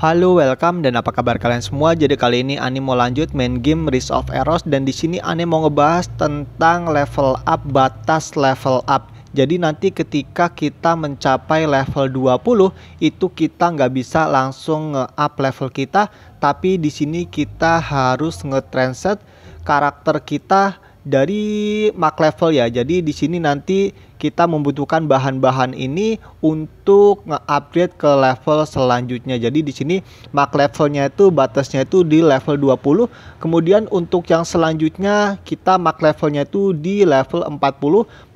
Halo, welcome dan apa kabar kalian semua? Jadi kali ini Ani mau lanjut main game Rise of Eros dan di sini Ani mau ngebahas tentang level up, batas level up. Jadi nanti ketika kita mencapai level 20 itu kita nggak bisa langsung nge-up level kita, tapi di sini kita harus nge transit karakter kita dari max level ya. Jadi di sini nanti kita membutuhkan bahan-bahan ini untuk nge-upgrade ke level selanjutnya. Jadi di sini mark levelnya itu batasnya itu di level 20. Kemudian untuk yang selanjutnya kita mark levelnya itu di level 40,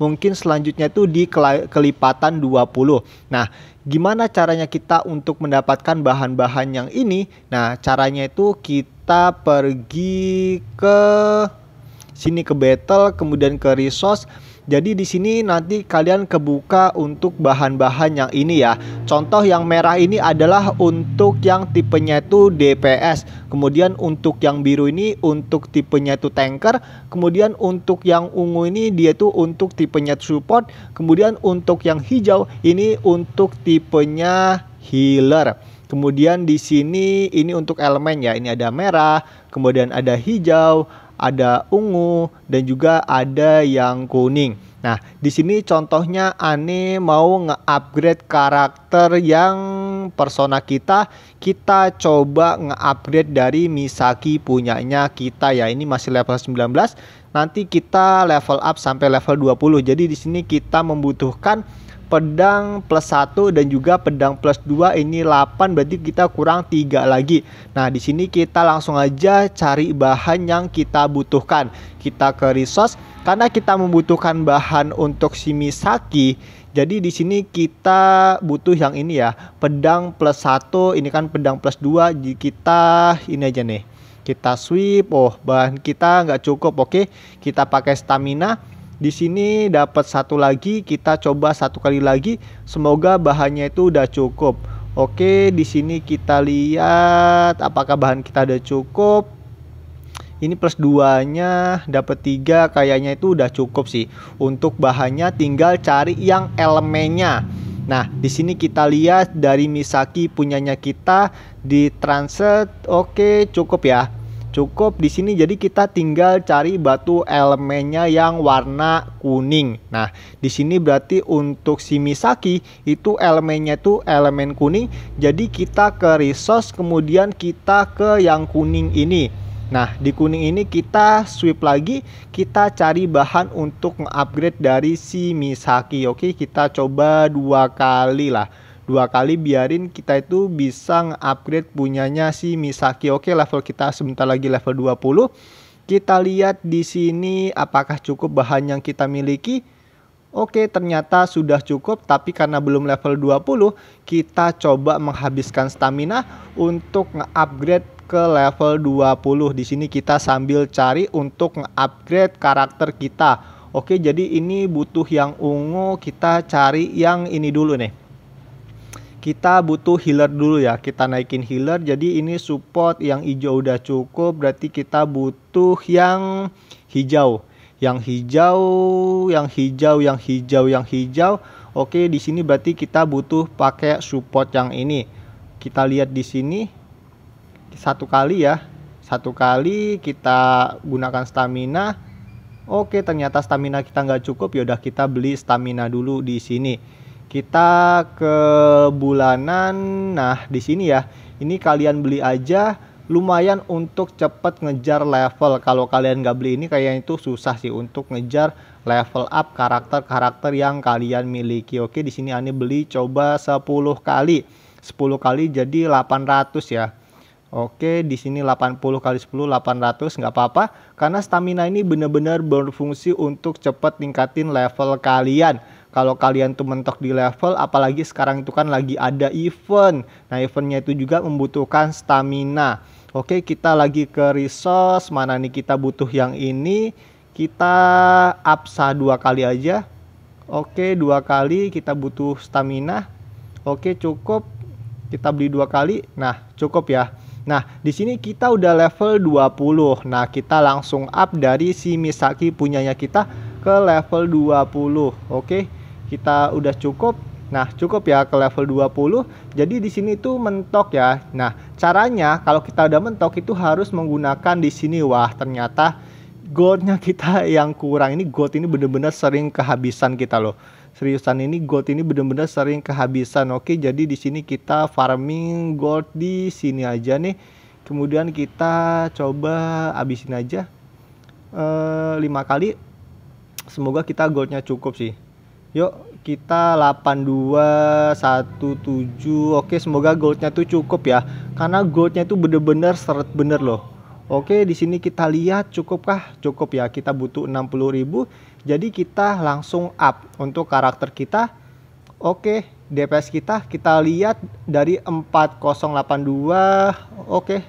mungkin selanjutnya itu di kelipatan 20. Nah, gimana caranya kita untuk mendapatkan bahan-bahan yang ini? Nah, caranya itu kita pergi ke sini ke battle, kemudian ke resource jadi di sini nanti kalian kebuka untuk bahan-bahan yang ini ya. Contoh yang merah ini adalah untuk yang tipenya itu DPS. Kemudian untuk yang biru ini untuk tipenya itu tanker. Kemudian untuk yang ungu ini dia itu untuk tipenya support. Kemudian untuk yang hijau ini untuk tipenya healer. Kemudian di sini ini untuk elemen ya. Ini ada merah, kemudian ada hijau, ada ungu, dan juga ada yang kuning. Nah, di sini contohnya Ane mau nge-upgrade karakter yang persona kita. Kita coba nge-upgrade dari Misaki punyanya kita ya. Ini masih level 19. Nanti kita level up sampai level 20. Jadi di sini kita membutuhkan pedang plus 1 dan juga pedang plus 2 ini 8 berarti kita kurang tiga lagi. Nah, di sini kita langsung aja cari bahan yang kita butuhkan. Kita ke resource karena kita membutuhkan bahan untuk si Misaki. Jadi di sini kita butuh yang ini ya, pedang plus 1, ini kan pedang plus 2. di kita ini aja nih. Kita sweep. Oh, bahan kita nggak cukup. Oke, kita pakai stamina di sini dapat satu lagi, kita coba satu kali lagi. Semoga bahannya itu udah cukup. Oke, di sini kita lihat apakah bahan kita udah cukup. Ini plus duanya nya dapat tiga kayaknya itu udah cukup sih. Untuk bahannya tinggal cari yang elemennya. Nah, di sini kita lihat dari Misaki punyanya kita di transit. Oke, cukup ya cukup di sini jadi kita tinggal cari batu elemennya yang warna kuning. Nah, di sini berarti untuk si Misaki itu elemennya tuh elemen kuning. Jadi kita ke resource kemudian kita ke yang kuning ini. Nah, di kuning ini kita sweep lagi, kita cari bahan untuk upgrade dari si Misaki. Oke, kita coba dua kali lah dua kali biarin kita itu bisa upgrade punyanya si Misaki oke level kita sebentar lagi level 20 kita lihat di sini apakah cukup bahan yang kita miliki Oke ternyata sudah cukup tapi karena belum level 20 kita coba menghabiskan stamina untuk nge-upgrade ke level 20. Di sini kita sambil cari untuk nge-upgrade karakter kita. Oke jadi ini butuh yang ungu kita cari yang ini dulu nih kita butuh healer dulu ya kita naikin healer jadi ini support yang hijau udah cukup berarti kita butuh yang hijau yang hijau yang hijau yang hijau yang hijau oke di sini berarti kita butuh pakai support yang ini kita lihat di sini satu kali ya satu kali kita gunakan stamina oke ternyata stamina kita nggak cukup yaudah kita beli stamina dulu di sini kita ke bulanan. Nah, di sini ya. Ini kalian beli aja lumayan untuk cepat ngejar level. Kalau kalian nggak beli ini kayaknya itu susah sih untuk ngejar level up karakter-karakter yang kalian miliki. Oke, di sini Ani beli coba 10 kali. 10 kali jadi 800 ya. Oke, di sini 80 kali 10 800 nggak apa-apa karena stamina ini benar-benar berfungsi untuk cepat ningkatin level kalian kalau kalian tuh mentok di level apalagi sekarang itu kan lagi ada event nah eventnya itu juga membutuhkan stamina oke kita lagi ke resource mana nih kita butuh yang ini kita apsa dua kali aja oke dua kali kita butuh stamina oke cukup kita beli dua kali nah cukup ya Nah, di sini kita udah level 20. Nah, kita langsung up dari si Misaki punyanya kita ke level 20. Oke kita udah cukup Nah, cukup ya ke level 20. Jadi di sini itu mentok ya. Nah, caranya kalau kita udah mentok itu harus menggunakan di sini wah ternyata goldnya kita yang kurang. Ini gold ini bener-bener sering kehabisan kita loh. Seriusan ini gold ini bener-bener sering kehabisan. Oke, jadi di sini kita farming gold di sini aja nih. Kemudian kita coba abisin aja eh 5 kali. Semoga kita goldnya cukup sih Yuk kita 8217 Oke semoga goldnya tuh cukup ya Karena goldnya tuh bener-bener seret bener loh Oke di sini kita lihat cukupkah Cukup ya kita butuh 60.000 Jadi kita langsung up untuk karakter kita Oke DPS kita kita lihat dari 4082 Oke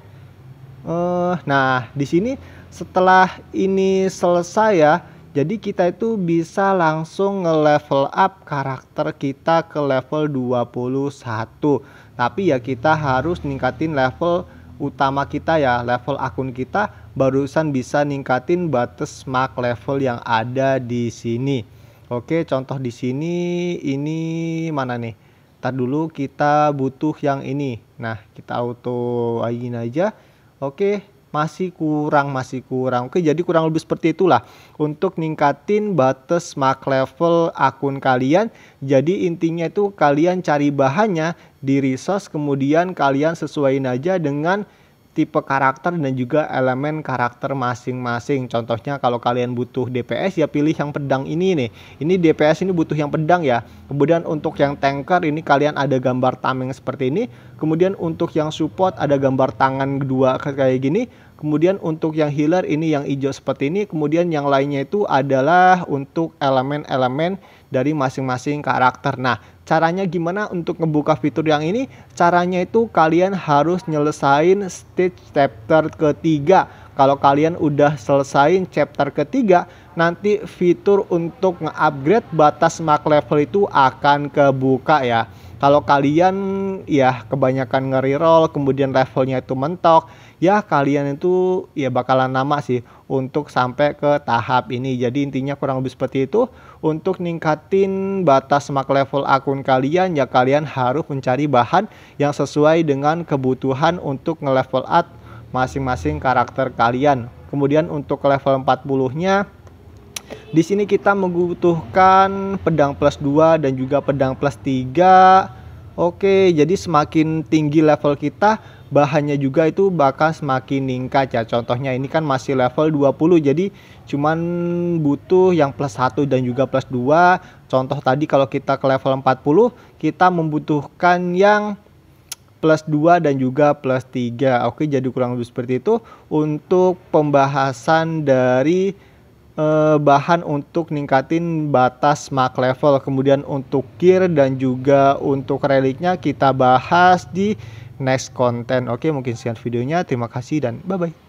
uh, Nah di sini setelah ini selesai ya jadi kita itu bisa langsung nge-level up karakter kita ke level 21. Tapi ya kita harus ningkatin level utama kita ya, level akun kita barusan bisa ningkatin batas mark level yang ada di sini. Oke, contoh di sini ini mana nih? Ntar dulu kita butuh yang ini. Nah, kita auto ain aja. Oke, masih kurang masih kurang oke jadi kurang lebih seperti itulah untuk ningkatin batas mark level akun kalian jadi intinya itu kalian cari bahannya di resource kemudian kalian sesuaiin aja dengan tipe karakter dan juga elemen karakter masing-masing. Contohnya kalau kalian butuh DPS ya pilih yang pedang ini nih. Ini DPS ini butuh yang pedang ya. Kemudian untuk yang tanker ini kalian ada gambar tameng seperti ini. Kemudian untuk yang support ada gambar tangan kedua kayak gini. Kemudian untuk yang healer ini yang hijau seperti ini. Kemudian yang lainnya itu adalah untuk elemen-elemen dari masing-masing karakter. Nah, caranya gimana untuk ngebuka fitur yang ini caranya itu kalian harus nyelesain stage chapter ketiga kalau kalian udah selesain chapter ketiga nanti fitur untuk nge-upgrade batas mark level itu akan kebuka ya kalau kalian ya kebanyakan nge roll, kemudian levelnya itu mentok, ya kalian itu ya bakalan nama sih untuk sampai ke tahap ini. Jadi intinya kurang lebih seperti itu. Untuk ningkatin batas max level akun kalian ya kalian harus mencari bahan yang sesuai dengan kebutuhan untuk nge-level up masing-masing karakter kalian. Kemudian untuk level 40-nya di sini kita membutuhkan pedang plus 2 dan juga pedang plus 3. Oke, jadi semakin tinggi level kita, bahannya juga itu bakal semakin ningkat ya. Contohnya ini kan masih level 20, jadi cuman butuh yang plus 1 dan juga plus 2. Contoh tadi kalau kita ke level 40, kita membutuhkan yang plus 2 dan juga plus 3. Oke, jadi kurang lebih seperti itu untuk pembahasan dari Eh, bahan untuk ningkatin batas mark level. Kemudian untuk gear dan juga untuk reliknya kita bahas di next konten. Oke, mungkin sekian videonya. Terima kasih dan bye-bye.